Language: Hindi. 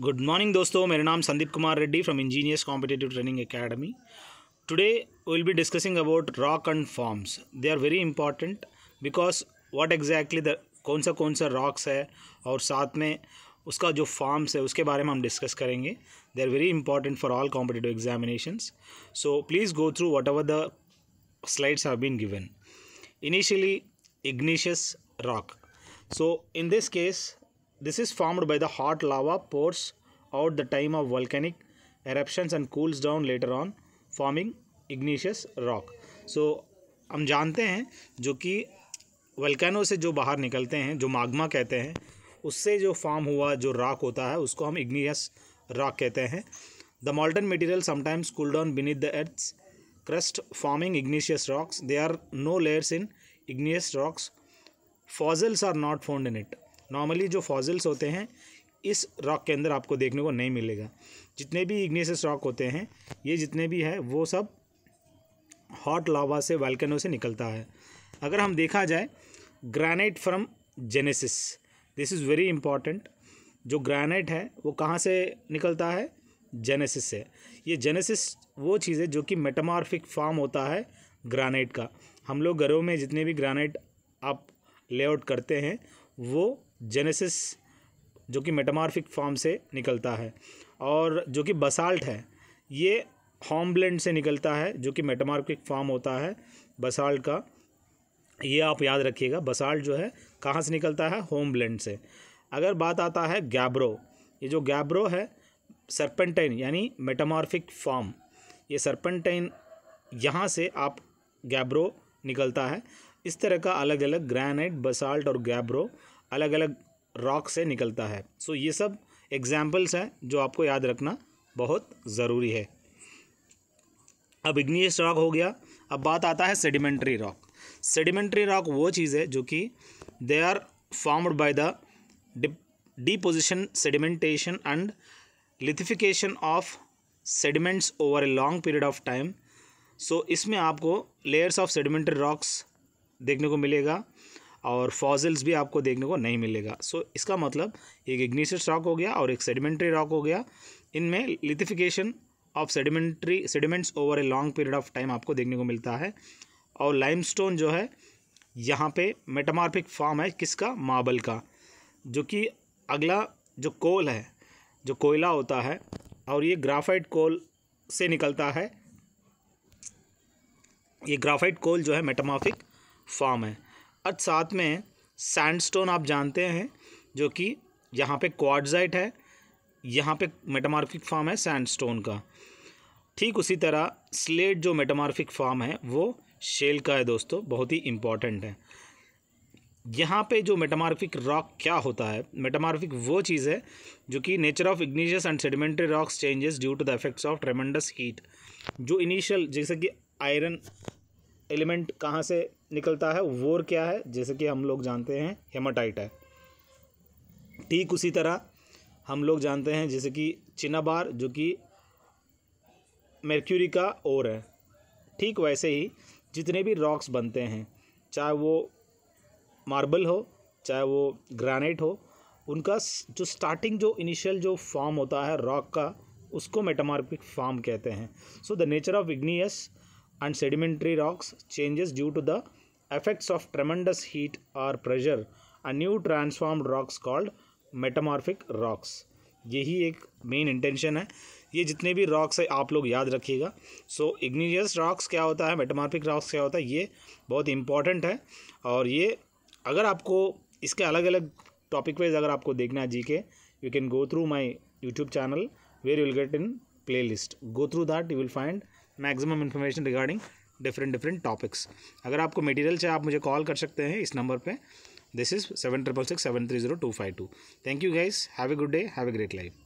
गुड मॉर्निंग दोस्तों मेरा नाम Sandeep Kumar Reddy from engineers competitive training academy today will be discussing about rock and forms they are very important because what exactly the कौन सा कौन सा रॉक्स है और साथ में उसका जो फॉर्म्स है उसके बारे में हम डिस्कस करेंगे they are very important for all competitive examinations so please go through what the slides have been given initially igneous rock so in this case This is formed by the hot lava pours out the time of volcanic eruptions and cools down later on forming igneous rock. So हम जानते हैं जो कि वल्कैनो से जो बाहर निकलते हैं जो मागमा कहते हैं उससे जो फॉर्म हुआ जो रॉक होता है उसको हम इग्नियस रॉक कहते हैं the molten material sometimes cool down beneath the earth's crust forming igneous rocks they are no layers in igneous rocks fossils are not found in it normally जो फॉजिल्स होते हैं इस रॉक के अंदर आपको देखने को नहीं मिलेगा जितने भी इग्नेसियस रॉक होते हैं ये जितने भी है वो सब हॉट लावा से वालकनों से निकलता है अगर हम देखा जाए granite from genesis this is very important जो ग्रेनाइट है वो कहाँ से निकलता है जेनेसिस से ये जेनेसिस वो चीज़ है जो कि मेटामॉर्फिक फॉर्म होता है ग्रानाइट का हम लोग घरों में जितने भी ग्रानाइट आप लेआउट करते हैं वो जेनेसिस जो कि मेटामार्फिक फॉर्म से निकलता है और जो कि बसाल्ट है ये हॉम्बलैंड से निकलता है जो कि मेटामार्फिक फॉर्म होता है बसाल्ट का ये आप याद रखिएगा बसाल्ट जो है कहाँ से निकलता है होमलैंड से अगर बात आता है गैब्रो ये जो गैब्रो है सरपेंटाइन यानी मेटामॉर्फिक फॉर्म ये सरपेंटाइन यहाँ से आप गैब्रो निकलता है इस तरह का अलग अलग ग्रेनाइट बसाल्ट और गैब्रो अलग अलग रॉक से निकलता है सो ये सब एग्ज़ाम्पल्स हैं जो आपको याद रखना बहुत ज़रूरी है अब इग्नियस रॉक हो गया अब बात आता है सेडिमेंट्री रॉक सेडिमेंट्री रॉक वो चीज़ है जो कि they are formed by the deposition sedimentation and lithification of sediments over a long period of time so इसमें आपको लेयर्स ऑफ सेडिमेंट्री रॉक्स देखने को मिलेगा और फॉजिल्स भी आपको देखने को नहीं मिलेगा सो इसका मतलब एक इग्निशियस रॉक हो गया और एक सेडिमेंट्री रॉक हो गया इनमें lithification of sedimentary sediments over a long period of time आपको देखने को मिलता है और लाइमस्टोन जो है यहाँ पे मेटामार्फिक फॉर्म है किसका मार्बल का जो कि अगला जो कोल है जो कोयला होता है और ये ग्राफाइट कोल से निकलता है ये ग्राफाइट कोल जो है मेटामार्फिक फॉर्म है और साथ में सैंडस्टोन आप जानते हैं जो कि यहाँ पे क्वाडजाइट है यहाँ पे मेटामार्फिक फॉर्म है सैंडस्टोन का ठीक उसी तरह स्लेट जो मेटामार्फिक फॉर्म है वो शेल का है दोस्तों बहुत ही इम्पॉर्टेंट है यहाँ पे जो मेटामार्फिक रॉक क्या होता है मेटामार्फिक वो चीज़ है जो कि nature of igneous and sedimentary rocks changes due to the effects of tremendous heat जो इनिशियल जैसे कि आयरन एलिमेंट कहाँ से निकलता है वोर क्या है जैसे कि हम लोग जानते हैं हेमाटाइट है ठीक उसी तरह हम लोग जानते हैं जैसे कि चिनाबार जो कि मेरक्यूरी का ओर है ठीक वैसे ही जितने भी रॉक्स बनते हैं चाहे वो मार्बल हो चाहे वो ग्रानाइट हो उनका जो स्टार्टिंग जो इनिशियल जो फॉर्म होता है रॉक का उसको मेटामार्पिक फॉर्म कहते हैं so the nature of igneous and sedimentary rocks changes due to the effects of tremendous heat or pressure a new transformed rocks called metamorphic rocks यही एक मेन इंटेंशन है ये जितने भी रॉक्स है आप लोग याद रखिएगा सो इग्नियस रॉक्स क्या होता है मेटामार्फिक रॉक्स क्या होता है ये बहुत इंपॉर्टेंट है और ये अगर आपको इसके अलग अलग टॉपिक वाइज अगर आपको देखना है जी के you can go through my YouTube channel where you'll get in playlist go through that you will find maximum information regarding different different topics अगर आपको मटेरियल चाहिए आप मुझे कॉल कर सकते हैं इस नंबर पे this is seven triple six seven three zero two five two thank you guys have a good day have a great life